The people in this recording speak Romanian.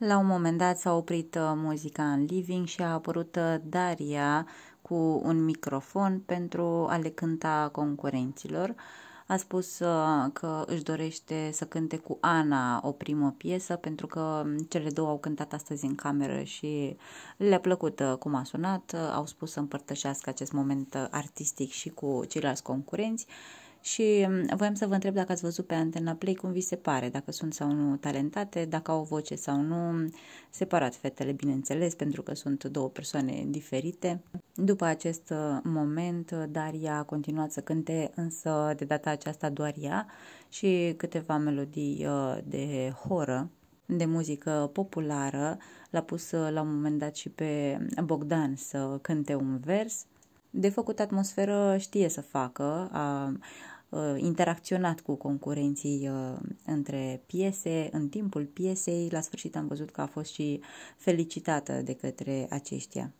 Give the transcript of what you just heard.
La un moment dat s-a oprit uh, muzica în living și a apărut uh, Daria cu un microfon pentru a le cânta concurenților. A spus uh, că își dorește să cânte cu Ana o primă piesă pentru că um, cele două au cântat astăzi în cameră și le-a plăcut cum a sunat. Au spus să împărtășească acest moment artistic și cu ceilalți concurenți și mm, voiam să vă întreb dacă ați văzut pe Antena Play cum vi se pare, dacă sunt sau nu talentate, dacă au voce sau nu, separat fetele, bineînțeles, pentru că sunt două persoane diferite. După acest uh, moment, uh, Daria a continuat să cânte, însă de data aceasta doar ea și câteva melodii uh, de horă de muzică populară, l-a pus la un moment dat și pe Bogdan să cânte un vers de făcut atmosferă știe să facă, a interacționat cu concurenții între piese, în timpul piesei, la sfârșit am văzut că a fost și felicitată de către aceștia.